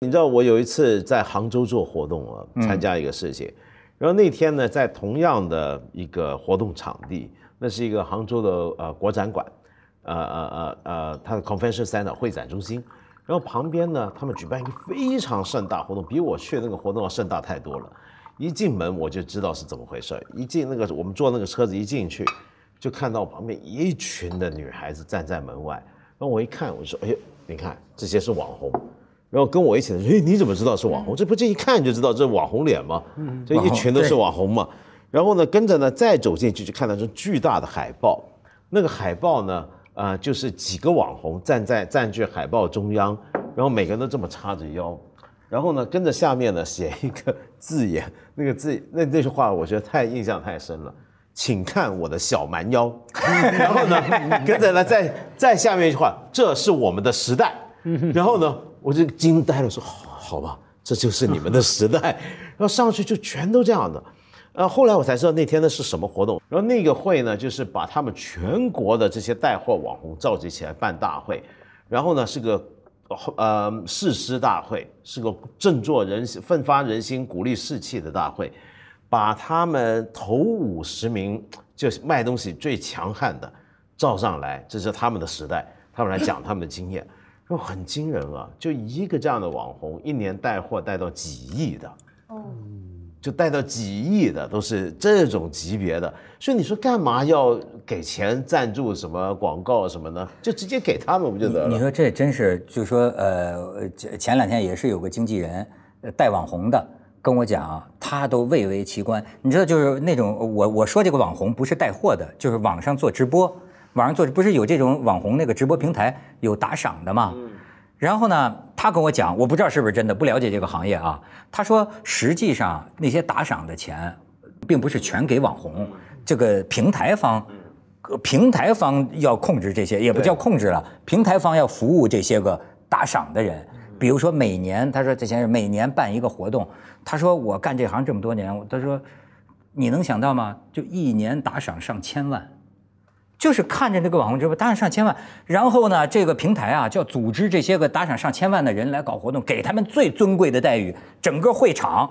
你知道我有一次在杭州做活动啊，参加一个事情，然后那天呢，在同样的一个活动场地，那是一个杭州的呃国展馆，呃呃呃呃，它的 Convention Center 会展中心，然后旁边呢，他们举办一个非常盛大活动，比我去那个活动要盛大太多了。一进门我就知道是怎么回事，一进那个我们坐那个车子一进去，就看到旁边一群的女孩子站在门外，然后我一看，我说，哎呦，你看这些是网红。然后跟我一起的，哎，你怎么知道是网红？这不这一看就知道这是网红脸吗？这一群都是网红嘛。然后呢，跟着呢再走进去就看到这巨大的海报，那个海报呢，啊，就是几个网红站在占据海报中央，然后每个人都这么叉着腰，然后呢跟着下面呢写一个字眼，那个字那那句话我觉得太印象太深了，请看我的小蛮腰。然后呢，跟着呢再再下面一句话，这是我们的时代。然后呢。我就惊呆了，说：“好吧，这就是你们的时代。”然后上去就全都这样的，呃，后来我才知道那天的是什么活动。然后那个会呢，就是把他们全国的这些带货网红召集起来办大会，然后呢是个呃誓师大会，是个振作人、心、奋发人心、鼓励士气的大会，把他们头五十名就是卖东西最强悍的召上来，这是他们的时代，他们来讲他们的经验。就很惊人啊！就一个这样的网红，一年带货带到几亿的，哦，就带到几亿的，都是这种级别的。所以你说干嘛要给钱赞助什么广告什么呢？就直接给他们不就得了？你说这真是，就是说，呃，前两天也是有个经纪人带网红的，跟我讲他都蔚为奇观。你知道，就是那种我我说这个网红不是带货的，就是网上做直播。网上做不是有这种网红那个直播平台有打赏的吗？然后呢，他跟我讲，我不知道是不是真的，不了解这个行业啊。他说，实际上那些打赏的钱，并不是全给网红，这个平台方，平台方要控制这些，也不叫控制了，平台方要服务这些个打赏的人。比如说每年，他说这先生每年办一个活动，他说我干这行这么多年，他说你能想到吗？就一年打赏上千万。就是看着那个网红直播打赏上千万，然后呢，这个平台啊，叫组织这些个打赏上千万的人来搞活动，给他们最尊贵的待遇。整个会场，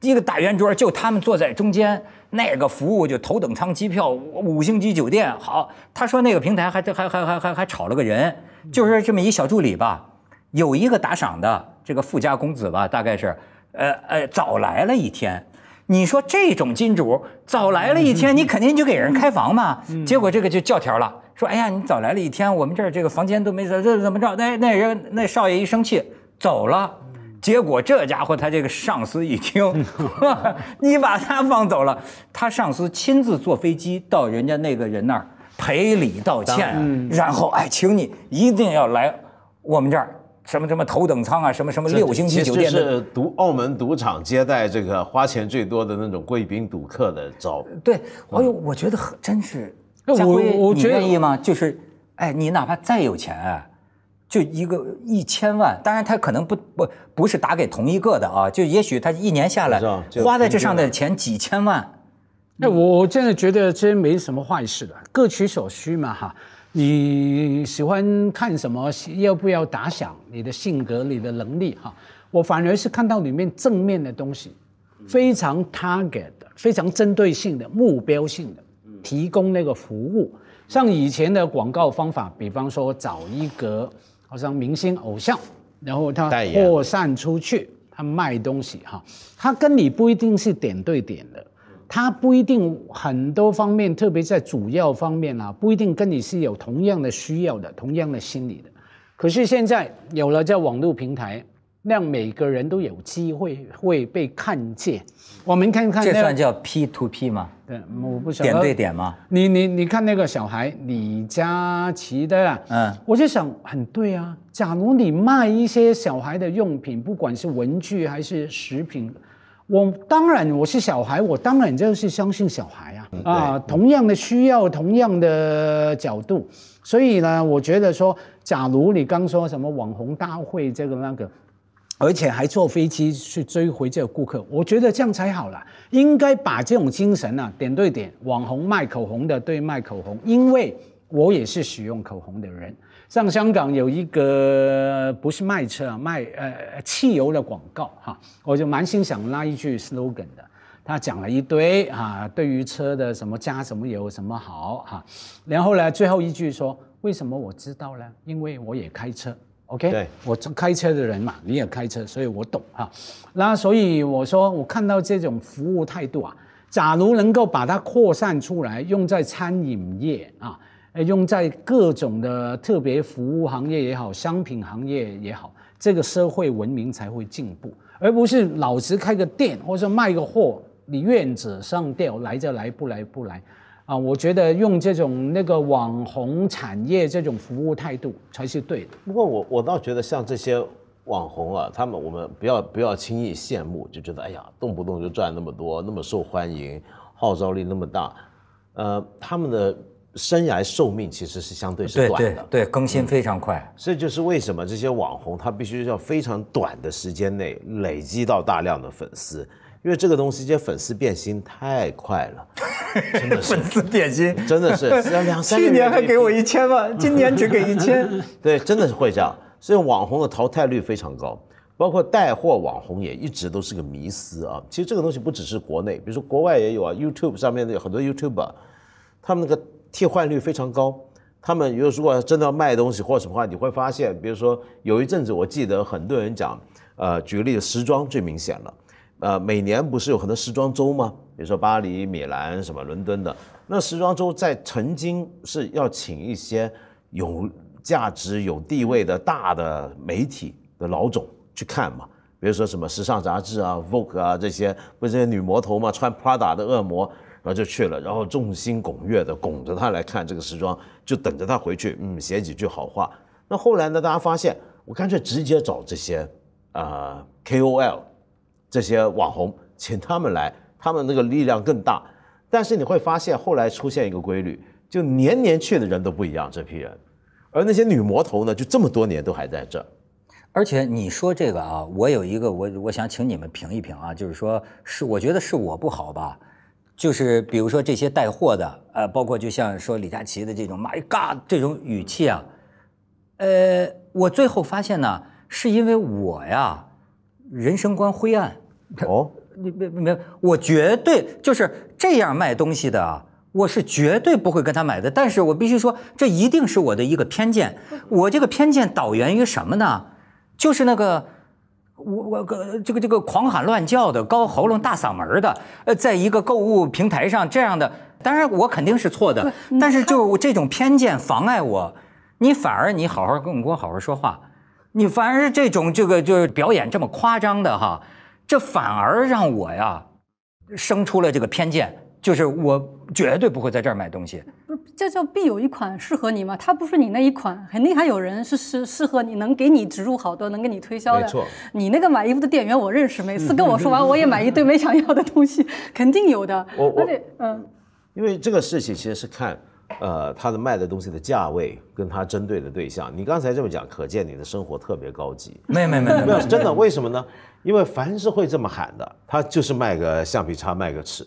一个大圆桌，就他们坐在中间，那个服务就头等舱机票、五星级酒店。好，他说那个平台还还还还还还还炒了个人，就是这么一小助理吧，有一个打赏的这个富家公子吧，大概是，呃呃，早来了一天。你说这种金主早来了一天，你肯定就给人开房嘛。结果这个就教条了，说哎呀，你早来了一天，我们这儿这个房间都没怎怎怎么着。那那人那少爷一生气走了。结果这家伙他这个上司一听，你把他放走了，他上司亲自坐飞机到人家那个人那儿赔礼道歉，然后哎，请你一定要来我们这儿。什么什么头等舱啊，什么什么六星级酒店的，赌澳门赌场接待这个花钱最多的那种贵宾赌客的招。对，我我觉得很真是。觉得你愿意吗？就是，哎，你哪怕再有钱，就一个一千万，当然他可能不不不是打给同一个的啊，就也许他一年下来花在这上的钱几千万。那我我真的觉得这没什么坏事的，各取所需嘛哈。你喜欢看什么？要不要打响你的性格、你的能力？哈，我反而是看到里面正面的东西，非常 target、非常针对性的目标性的提供那个服务。像以前的广告方法，比方说找一个好像明星偶像，然后他扩散出去，他卖东西。哈，他跟你不一定是点对点的。他不一定很多方面，特别在主要方面啊，不一定跟你是有同样的需要的、同样的心理的。可是现在有了这网络平台，让每个人都有机会会被看见。我们看看，这算叫 P to P 吗？对，我不晓得。点对点吗？你你你看那个小孩李佳琦的，嗯，我就想很对啊。假如你卖一些小孩的用品，不管是文具还是食品。我当然我是小孩，我当然就是相信小孩啊啊，同样的需要，同样的角度，所以呢，我觉得说，假如你刚说什么网红大会这个那个，而且还坐飞机去追回这个顾客，我觉得这样才好了。应该把这种精神呢，点对点，网红卖口红的对卖口红，因为我也是使用口红的人。上香港有一个不是卖车啊，卖呃汽油的广告哈，我就蛮心想拉一句 slogan 的。他讲了一堆啊，对于车的什么加什么油什么好哈，然后呢最后一句说为什么我知道呢？因为我也开车。OK，对我开车的人嘛，你也开车，所以我懂哈。那所以我说我看到这种服务态度啊，假如能够把它扩散出来，用在餐饮业啊。哎，用在各种的特别服务行业也好，商品行业也好，这个社会文明才会进步，而不是老实开个店或者说卖个货，你愿者上吊来就来不来不来，啊，我觉得用这种那个网红产业这种服务态度才是对的。不过我我倒觉得像这些网红啊，他们我们不要不要轻易羡慕，就觉得哎呀，动不动就赚那么多，那么受欢迎，号召力那么大，呃，他们的。生涯寿命其实是相对是短的，对更新非常快，这就是为什么这些网红他必须要非常短的时间内累积到大量的粉丝，因为这个东西这些粉丝变心太快了，真的是 粉丝变心 真的是 两三年还给我一千万，今年只给一千，对，真的是会这样，所以网红的淘汰率非常高，包括带货网红也一直都是个迷思啊。其实这个东西不只是国内，比如说国外也有啊，YouTube 上面有很多 YouTuber，他们那个。替换率非常高，他们如果真的要卖东西或什么话，你会发现，比如说有一阵子，我记得很多人讲，呃，举个例子，时装最明显了，呃，每年不是有很多时装周吗？比如说巴黎、米兰什么伦敦的，那时装周在曾经是要请一些有价值、有地位的大的媒体的老总去看嘛，比如说什么时尚杂志啊、Vogue 啊这些，不是这些女魔头嘛，穿 Prada 的恶魔。然后就去了，然后众星拱月的拱着他来看这个时装，就等着他回去，嗯，写几句好话。那后来呢？大家发现，我干脆直接找这些，呃，KOL，这些网红，请他们来，他们那个力量更大。但是你会发现，后来出现一个规律，就年年去的人都不一样，这批人，而那些女魔头呢，就这么多年都还在这儿。而且你说这个啊，我有一个，我我想请你们评一评啊，就是说是我觉得是我不好吧。就是比如说这些带货的，呃，包括就像说李佳琦的这种 “my god” 这种语气啊，呃，我最后发现呢，是因为我呀，人生观灰暗。哦，没没没，我绝对就是这样卖东西的，我是绝对不会跟他买的。但是我必须说，这一定是我的一个偏见。我这个偏见导源于什么呢？就是那个。我我个这个这个狂喊乱叫的高喉咙大嗓门的，呃，在一个购物平台上这样的，当然我肯定是错的，但是就这种偏见妨碍我，你反而你好好跟我好好说话，你反而这种这个就是表演这么夸张的哈，这反而让我呀生出了这个偏见，就是我绝对不会在这儿买东西。这叫必有一款适合你嘛？他不是你那一款，肯定还有人是适适合你，能给你植入好多，能给你推销的。没错，你那个买衣服的店员我认识，每次跟我说完，我也买一堆没想要的东西，肯定有的。我我嗯，因为这个事情其实是看，呃，他的卖的东西的价位跟他针对的对象。你刚才这么讲，可见你的生活特别高级。没有没有没有，真的为什么呢？因为凡是会这么喊的，他就是卖个橡皮擦，卖个尺。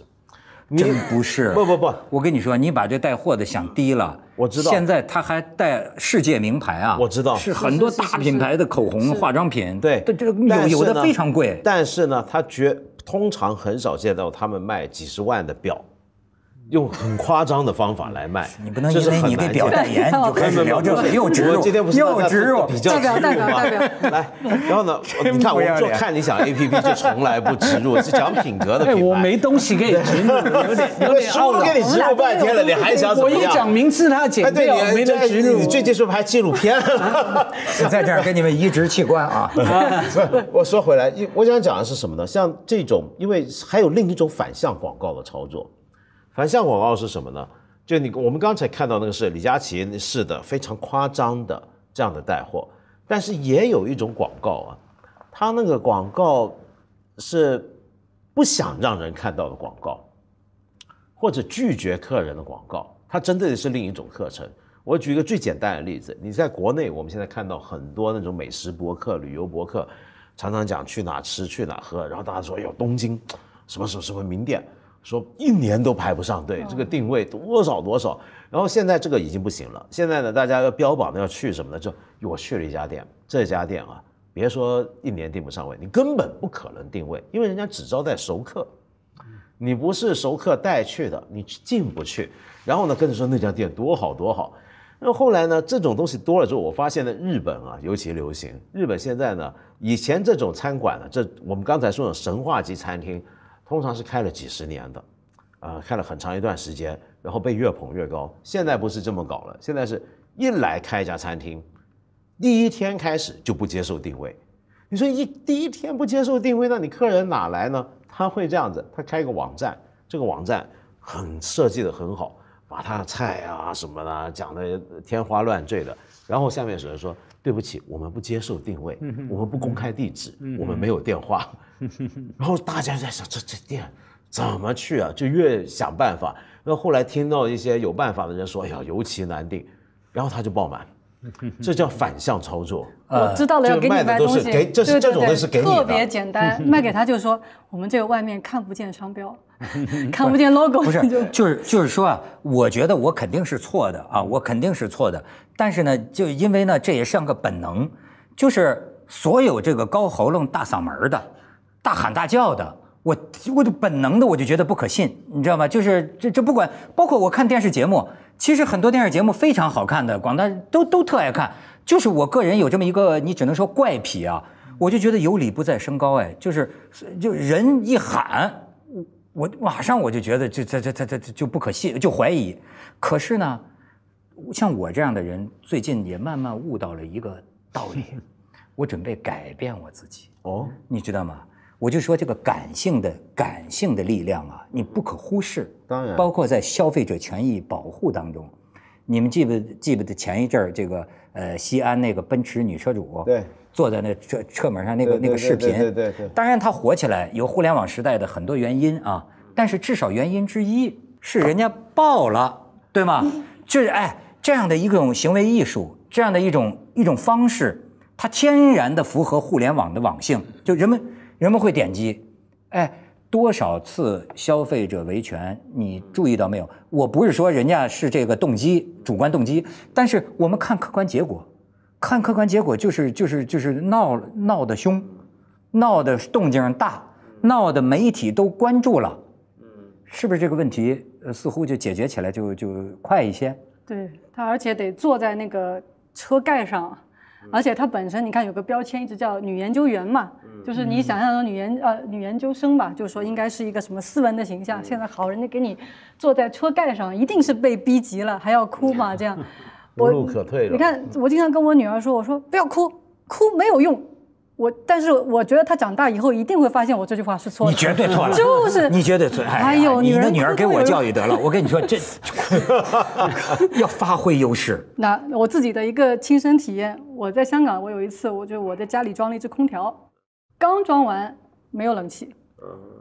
真不是，不不不，我跟你说，你把这带货的想低了。我知道，现在他还带世界名牌啊，我知道是很多大品牌的口红、化妆品。对，这有的非常贵。但是呢，他绝通常很少见到他们卖几十万的表。用很夸张的方法来卖，你不能因为你那表代言就聊着又植入，又植入，代表代表代表来。然后呢，你看我就看你想 A P P 就从来不植入，是讲品格的品牌。我没东西给你植入，有点有点输了给你植入半天了，你还想怎么样？我一讲名字，他解掉，没得植入。你最近是不是拍纪录片了？在这儿给你们移植器官啊！我说回来，我想讲的是什么呢？像这种，因为还有另一种反向广告的操作。反向广告是什么呢？就你我们刚才看到那个是李佳琦式的非常夸张的这样的带货，但是也有一种广告啊，他那个广告是不想让人看到的广告，或者拒绝客人的广告，它针对的是另一种课程。我举一个最简单的例子，你在国内我们现在看到很多那种美食博客、旅游博客，常常讲去哪吃、去哪喝，然后大家说呦，东京，什么什么什么名店。说一年都排不上队，这个定位多少多少，然后现在这个已经不行了。现在呢，大家要标榜的要去什么呢？就我去了一家店，这家店啊，别说一年定不上位，你根本不可能定位，因为人家只招待熟客，你不是熟客带去的，你进不去。然后呢，跟着说那家店多好多好。那后来呢，这种东西多了之后，我发现呢，日本啊，尤其流行。日本现在呢，以前这种餐馆呢，这我们刚才说的神话级餐厅。通常是开了几十年的，啊，开了很长一段时间，然后被越捧越高。现在不是这么搞了，现在是一来开一家餐厅，第一天开始就不接受定位。你说一第一天不接受定位，那你客人哪来呢？他会这样子，他开个网站，这个网站很设计的很好，把他的菜啊什么的讲的天花乱坠的，然后下面有人说。对不起，我们不接受定位，我们不公开地址，我们没有电话。然后大家在想这这店怎么去啊？就越想办法。那后来听到一些有办法的人说，哎呀尤其难定，然后他就爆满。这叫反向操作。我知道了，要给你卖东西，给这是这种的是给你的。特别简单，卖给他就是说，我们这个外面看不见商标。看不见 logo，不是，就 是就是说啊，我觉得我肯定是错的啊，我肯定是错的。但是呢，就因为呢，这也像个本能，就是所有这个高喉咙、大嗓门的、大喊大叫的，我我就本能的我就觉得不可信，你知道吗？就是这这不管，包括我看电视节目，其实很多电视节目非常好看的，广大都都特爱看。就是我个人有这么一个，你只能说怪癖啊，我就觉得有理不在声高，哎，就是就人一喊。我马上我就觉得，就这这这这这就不可信，就怀疑。可是呢，像我这样的人，最近也慢慢悟到了一个道理，我准备改变我自己。哦，你知道吗？我就说这个感性的感性的力量啊，你不可忽视。当然，包括在消费者权益保护当中，你们记不记不得前一阵儿这个呃西安那个奔驰女车主？对。坐在那车车门上那个那个视频，对对对，当然它火起来有互联网时代的很多原因啊，但是至少原因之一是人家爆了，对吗？就是哎，这样的一种行为艺术，这样的一种一种方式，它天然的符合互联网的网性，就人们人们会点击，哎，多少次消费者维权你注意到没有？我不是说人家是这个动机主观动机，但是我们看客观结果。看客观结果就是就是就是闹闹得凶，闹得动静大，闹得媒体都关注了，嗯，是不是这个问题呃似乎就解决起来就就快一些？对，他而且得坐在那个车盖上，而且他本身你看有个标签一直叫女研究员嘛，就是你想象的女研呃女研究生吧，就是说应该是一个什么斯文的形象，现在好人家给你坐在车盖上，一定是被逼急了还要哭嘛这样。无路可退了。你看，我经常跟我女儿说：“我说不要哭，哭没有用。”我但是我觉得她长大以后一定会发现我这句话是错的。你绝对错？了，就是你绝对错。哎呦，你的女儿给我教育得了。我跟你说，这要发挥优势。那我自己的一个亲身体验，我在香港，我有一次，我就我在家里装了一只空调，刚装完没有冷气，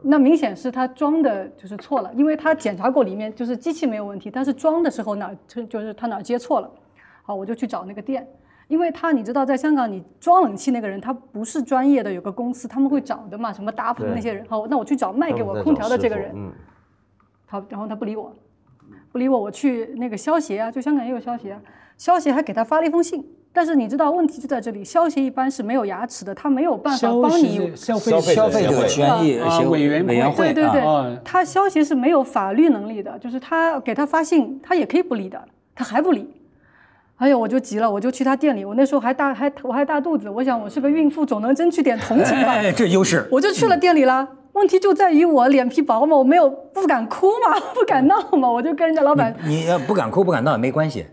那明显是他装的就是错了，因为他检查过里面就是机器没有问题，但是装的时候哪就是他哪接错了。我就去找那个店，因为他你知道，在香港你装冷气那个人他不是专业的，有个公司他们会找的嘛，什么搭棚那些人。好，那我去找卖给我空调的这个人。嗯，好，然后他不理我，不理我，我去那个消协啊，就香港也有消协啊。消协还给他发了一封信，但是你知道问题就在这里，消协一般是没有牙齿的，他没有办法帮你。消费者权益委员会对对对，他消协是没有法律能力的，就是他给他发信，他也可以不理的，他还不理。哎呦，我就急了，我就去他店里。我那时候还大还我还大肚子，我想我是个孕妇，总能争取点同情吧。哎，这优势。我就去了店里啦。问题就在于我脸皮薄嘛，我没有不敢哭嘛，不敢闹嘛。我就跟人家老板。你要不敢哭不敢闹也没关系，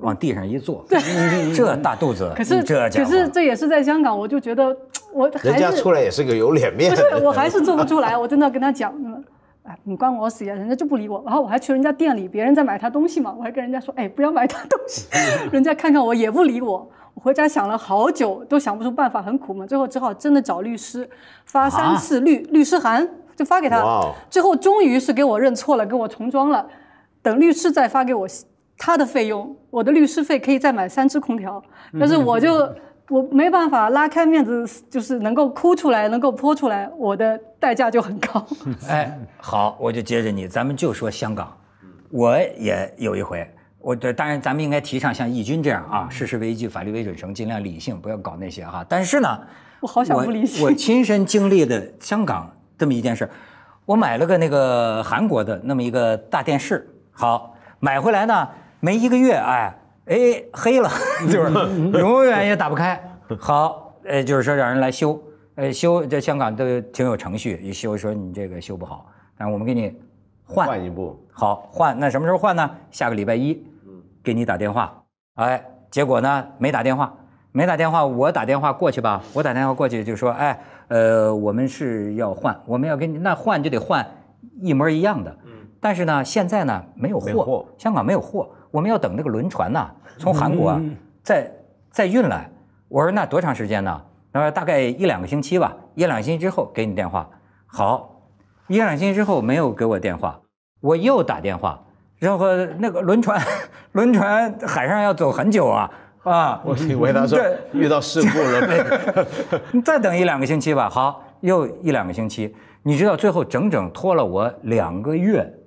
往地上一坐。对，这大肚子。可是这可是这也是在香港，我就觉得我。人家出来也是个有脸面。不是，我还是做不 出来。我真的跟他讲。哎，你关我死呀！人家就不理我，然后我还去人家店里，别人在买他东西嘛，我还跟人家说，哎，不要买他东西。人家看看我也不理我。我回家想了好久，都想不出办法，很苦闷。最后只好真的找律师，发三次律律师函，就发给他。最后终于是给我认错了，给我重装了。等律师再发给我他的费用，我的律师费可以再买三只空调。但是我就。我没办法拉开面子，就是能够哭出来，能够泼出来，我的代价就很高。哎，好，我就接着你，咱们就说香港。我也有一回，我当然咱们应该提倡像义军这样啊，事实为依据，法律为准绳，尽量理性，不要搞那些哈。但是呢，我好想不理性。我亲身经历的香港这么一件事我买了个那个韩国的那么一个大电视，好买回来呢，没一个月，哎。哎，黑了，就是 永远也打不开。好，呃，就是说让人来修，呃，修这香港都挺有程序，一修说你这个修不好，是我们给你换换一部。好，换那什么时候换呢？下个礼拜一，给你打电话。哎，结果呢没打电话，没打电话，我打电话过去吧，我打电话过去就说，哎，呃，我们是要换，我们要给你那换就得换一模一样的。嗯。但是呢，现在呢没有货，香港没有货。我们要等那个轮船呐，从韩国再再运来。我说那多长时间呢？他说大概一两个星期吧。一两个星期之后给你电话。好，一两个星期之后没有给我电话，我又打电话。然后那个轮船，轮船海上要走很久啊啊！我回答说遇到事故了。你再等一两个星期吧。好，又一两个星期。你知道最后整整拖了我两个月。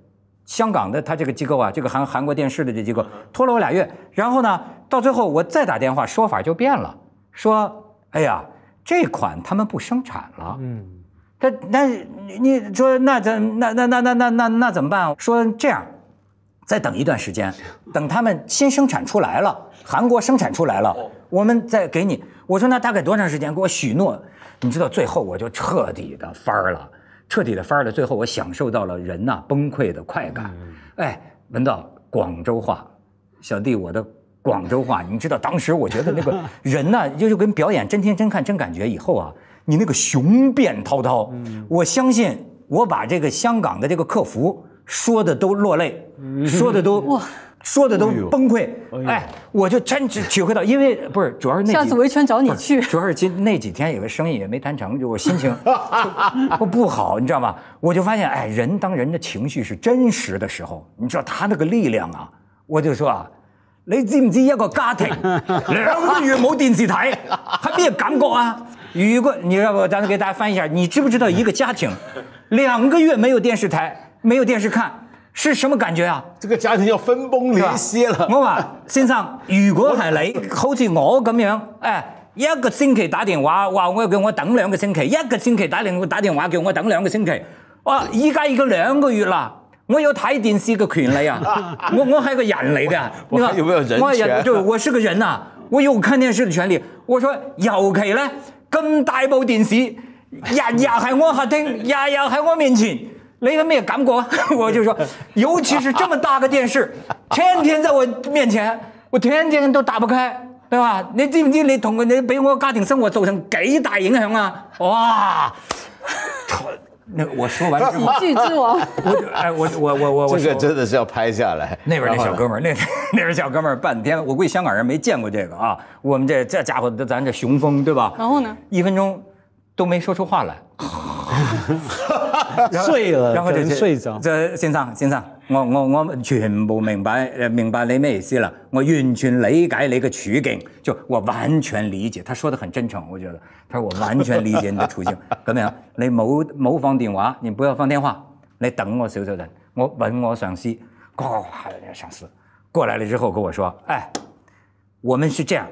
香港的他这个机构啊，这个韩韩国电视的这机构拖了我俩月，然后呢，到最后我再打电话，说法就变了，说，哎呀，这款他们不生产了，嗯，他那你说那怎那那那那那那那怎么办？说这样，再等一段时间，等他们新生产出来了，韩国生产出来了，我们再给你。我说那大概多长时间？给我许诺，你知道最后我就彻底的翻了。彻底的翻了，最后我享受到了人呐崩溃的快感。哎，闻到广州话，小弟我的广州话，你知道当时我觉得那个 人呐，就就跟表演真听真看真感觉以后啊，你那个雄辩滔滔，我相信我把这个香港的这个客服说的都落泪，说的都。说的都崩溃，哎，我就真只体会到，因为不是主要是那。下次维权找你去。主要是今那几天有个生意也没谈成就，我心情我 不好，你知道吗？我就发现，哎，人当人的情绪是真实的时候，你知道他那个力量啊！我就说啊，你知唔知一个家庭两个月冇电视台，系咩感觉啊？如果你要不，咱给大家翻一下，你知不知道一个家庭两个月没有电视台，没有电视看？是什么感觉啊？这个家庭要分崩离析了。我话先生，如果系你，好似我咁样，诶，一个星期打电话，话我叫我等两个星期；一个星期打电话，打电话叫我等两个星期。哇！依家已经两个月啦，我有睇电视嘅权利啊！我我系个人类嘅，我系个，我系，对，我是个人啊，我有看电视嘅权利。我说又佢咧，咁大部电视日日喺我客厅，日日喺我面前。雷文也干不过，我就说，尤其是这么大个电视，天天在我面前，我天天都打不开，对吧？你知不知你同过你俾我家庭生活造成几大影响啊？哇！那我说完之后，喜剧之王，我哎我我我我我这个真的是要拍下来。那边那小哥们儿，那那边小哥们儿半天，我估计香港人没见过这个啊。我们这这家伙，咱这雄风对吧？然后呢？一分钟都没说出话来。睡了，然後就睡着。就先生，先生，我我我全部明白，明白你咩意思啦？我完全理解你嘅處境，就我完全理解。他说得很真誠，我覺得。他说我完全理解你的處境，咁樣。你冇冇放電話？你不要放電話。你等我，小小人，我問我上司，呱，上司過来了之後，跟我说，哎，我們是這樣，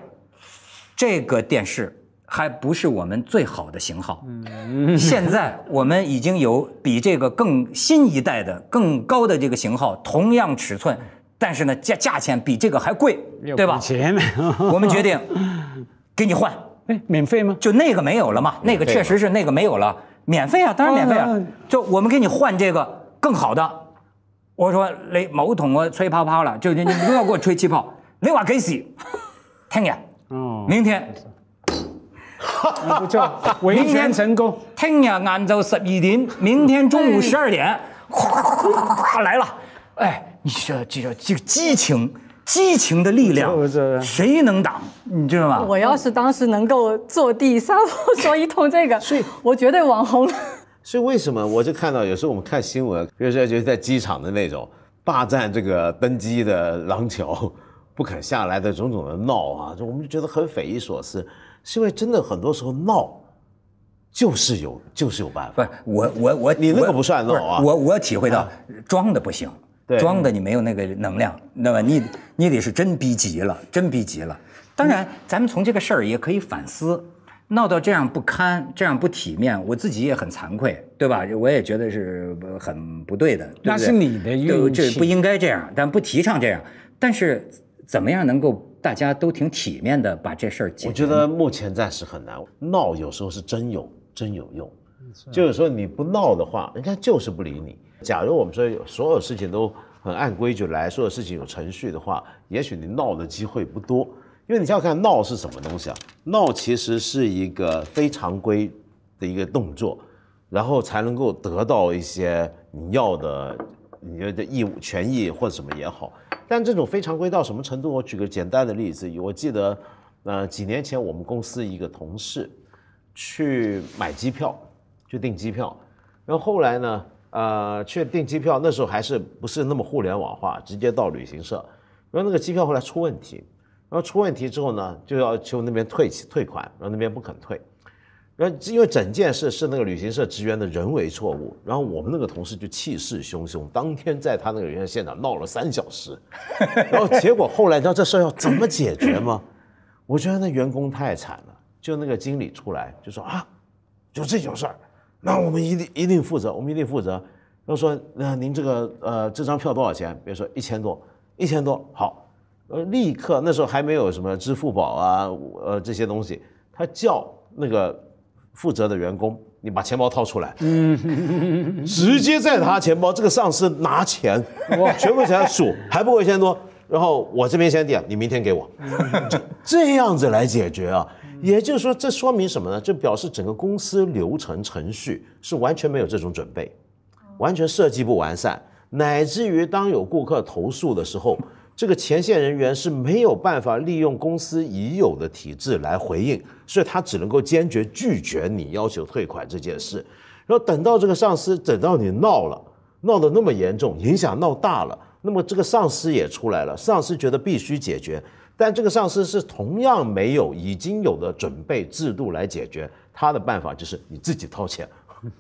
這個電視。还不是我们最好的型号。现在我们已经有比这个更新一代的、更高的这个型号，同样尺寸，但是呢价价钱比这个还贵，对吧？我们决定 给你换，哎，免费吗？就那个没有了嘛，那个确实是那个没有了，免费啊，当然免费啊。就我们给你换这个更好的。我说雷某筒我吹泡泡了，就你你不要给我吹气泡。雷瓦给谁？听呀，明天。明天成功，听日晏昼十二点，明天中午十二点，哗哗哗哗哗来了！哎，你说这个这个激情，激情的力量，谁能挡？你知道吗？我要是当时能够坐第三排说一通这个，所以，我绝对网红了。所以为什么我就看到有时候我们看新闻，比如说就在机场的那种霸占这个登机的廊桥，不肯下来的种种的闹啊，就我们就觉得很匪夷所思。是因为真的？很多时候闹，就是有，就是有办法。不，我我我，你那个不算闹啊。我我体会到，装的不行，装的你没有那个能量，那么你你得是真逼急了，真逼急了。当然，咱们从这个事儿也可以反思，闹到这样不堪，这样不体面，我自己也很惭愧，对吧？我也觉得是很不对的。那是你的运气，就不应该这样，但不提倡这样。但是怎么样能够？大家都挺体面的，把这事儿解决。我觉得目前暂时很难闹，有时候是真有真有用。就是说，你不闹的话，人家就是不理你。假如我们说所有事情都很按规矩来，所有事情有程序的话，也许你闹的机会不多。因为你要看闹是什么东西啊，闹其实是一个非常规的一个动作，然后才能够得到一些你要的。你的义务、权益或者什么也好，但这种非常规到什么程度？我举个简单的例子，我记得，呃，几年前我们公司一个同事去买机票，去订机票，然后后来呢，呃，去订机票，那时候还是不是那么互联网化，直接到旅行社，然后那个机票后来出问题，然后出问题之后呢，就要求那边退退款，然后那边不肯退。然后，因为整件事是那个旅行社职员的人为错误，然后我们那个同事就气势汹汹，当天在他那个人员现场闹了三小时，然后结果后来你知道这事要怎么解决吗？我觉得那员工太惨了，就那个经理出来就说啊，就这种事儿，那我们一定一定负责，我们一定负责。然后说，那您这个呃，这张票多少钱？别说一千多，一千多好，呃，立刻那时候还没有什么支付宝啊，呃这些东西，他叫那个。负责的员工，你把钱包掏出来，直接在他钱包这个上司拿钱，哇，全部钱数还不会一千多，然后我这边先垫，你明天给我，这样子来解决啊。也就是说，这说明什么呢？这表示整个公司流程程序是完全没有这种准备，完全设计不完善，乃至于当有顾客投诉的时候。这个前线人员是没有办法利用公司已有的体制来回应，所以他只能够坚决拒绝你要求退款这件事。然后等到这个上司，等到你闹了，闹得那么严重，影响闹大了，那么这个上司也出来了。上司觉得必须解决，但这个上司是同样没有已经有的准备制度来解决，他的办法就是你自己掏钱。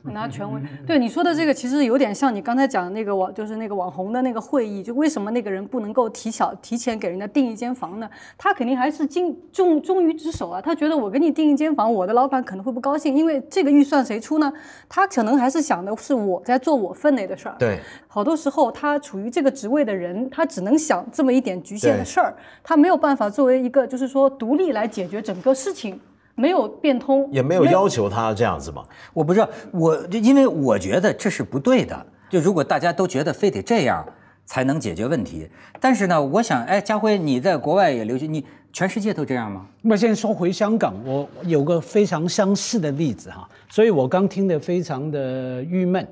拿权威对你说的这个其实有点像你刚才讲的那个网，就是那个网红的那个会议，就为什么那个人不能够提小提前给人家订一间房呢？他肯定还是尽忠忠于职守啊，他觉得我给你订一间房，我的老板可能会不高兴，因为这个预算谁出呢？他可能还是想的是我在做我分内的事儿。对，好多时候他处于这个职位的人，他只能想这么一点局限的事儿，他没有办法作为一个就是说独立来解决整个事情。没有变通，也没有要求他这样子嘛。我不知道，我，因为我觉得这是不对的。就如果大家都觉得非得这样才能解决问题，但是呢，我想，哎，家辉，你在国外也留学，你全世界都这样吗？那现在说回香港，我有个非常相似的例子哈，所以我刚听得非常的郁闷。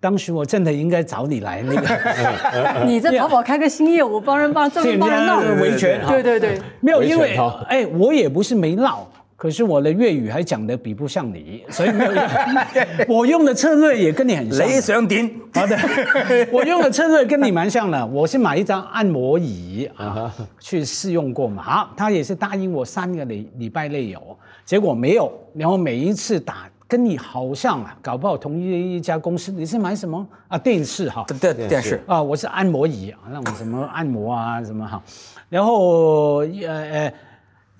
当时我真的应该找你来那个。你在淘宝开个新业，务，帮人帮，帮人闹维权，对对对，没有因为，哎，我也不是没闹。可是我的粤语还讲得比不像你，所以没有用。我用的策略也跟你很像。雷祥点？好的，我用的策略跟你蛮像的。我是买一张按摩椅啊，去试用过嘛。好，他也是答应我三个礼礼拜内有，结果没有。然后每一次打跟你好像啊，搞不好同一一家公司。你是买什么啊？电视哈？对对，电视。啊，我是按摩椅啊，那种什么按摩啊，什么哈。然后呃呃。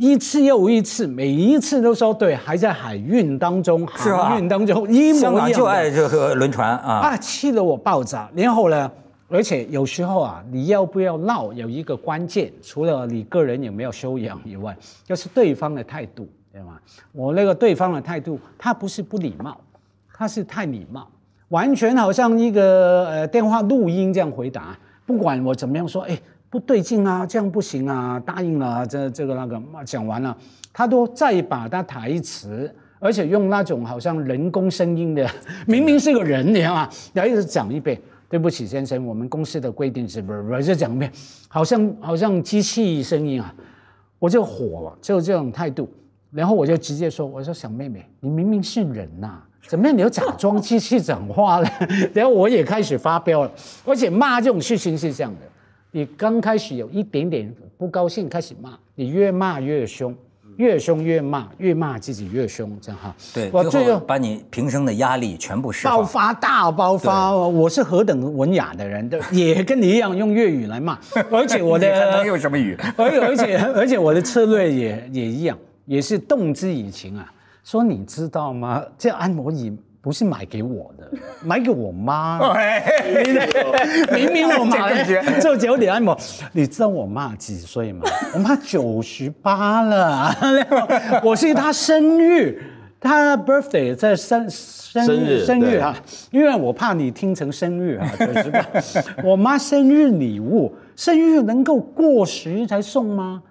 一次又一次，每一次都说对，还在海运当中，海运当中一模一样。香港就爱这个轮船啊！啊，气得我爆炸。然后呢，而且有时候啊，你要不要闹有一个关键，除了你个人有没有修养以外，就是对方的态度，对吗？我那个对方的态度，他不是不礼貌，他是太礼貌，完全好像一个呃电话录音这样回答。不管我怎么样说，哎。不对劲啊，这样不行啊！答应了，这这个那个讲完了，他都再把他台词，而且用那种好像人工声音的，明明是个人，你知道吗？然后一直讲一遍，对不起先生，我们公司的规定是不不，就讲一遍，好像好像机器声音啊！我就火了，就这种态度，然后我就直接说，我说小妹妹，你明明是人呐，怎么样，你要假装机器讲话呢？然后我也开始发飙了，而且骂这种事情是这样的。你刚开始有一点点不高兴，开始骂你，越骂越凶，越凶越骂，越骂自己越凶，这样哈。对，我最后把你平生的压力全部释放。爆发大爆发！我是何等文雅的人，的也跟你一样用粤语来骂，而且我的能用什么语？而 而且而且我的策略也也一样，也是动之以情啊，说你知道吗？这按摩椅。不是买给我的，买给我妈。明明我妈，就有点么？你知道我妈几岁吗？我妈九十八了。我是她生日，她 birthday 在生生日生日啊。因为我怕你听成生日啊，九十八。我妈生日礼物，生日能够过时才送吗？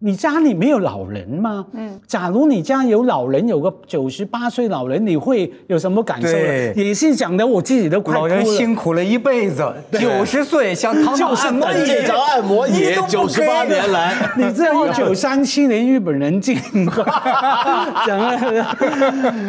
你家里没有老人吗？嗯，假如你家有老人，有个九十八岁老人，你会有什么感受？对，也是讲的我自己的。老人辛苦了一辈子，九十岁想躺躺按摩椅，按摩椅九十八年来，你道一九三七年日本人进，讲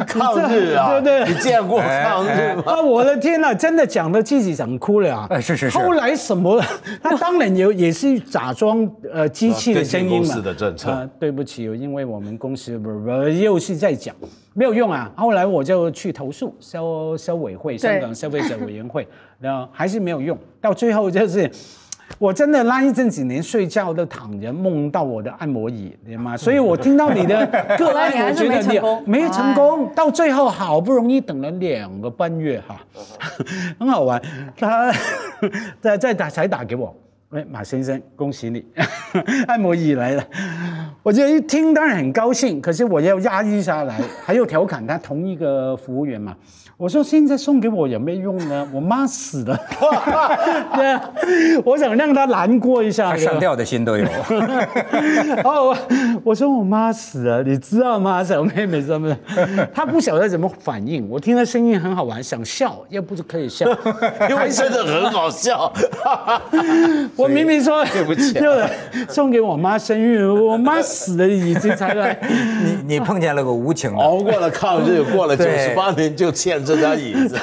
抗日啊，对对，你见过抗日吗？啊，我的天哪，真的讲的自己想哭了啊！哎，是是是。后来什么？他当然有，也是假装呃机器的声音嘛。的政策啊，对不起，因为我们公司不不，又是在讲，没有用啊。后来我就去投诉消消委会，香港消费者委员会，然后还是没有用。到最后就是，我真的那一阵子连睡觉都躺着，梦到我的按摩椅，对吗？所以我听到你的 个案，我觉得你没成功。到最后好不容易等了两个半月哈，很好玩，他再再打才打给我。哎，马先生，恭喜你！按摩椅来了，我就一听当然很高兴，可是我要压抑下来，还要调侃他同一个服务员嘛。我说现在送给我也没用呢，我妈死了。我想让她难过一下，上吊的心都有。哦，我说我妈死了，你知道吗？小妹妹知道吗？她不晓得怎么反应，我听她声音很好玩，想笑，要不就可以笑，因为真的很好笑。我明明说，对不起，送给我妈生日，我妈死了已经，才来。你你碰见了个无情，熬过了抗日，过了九十八年，就欠这张椅子。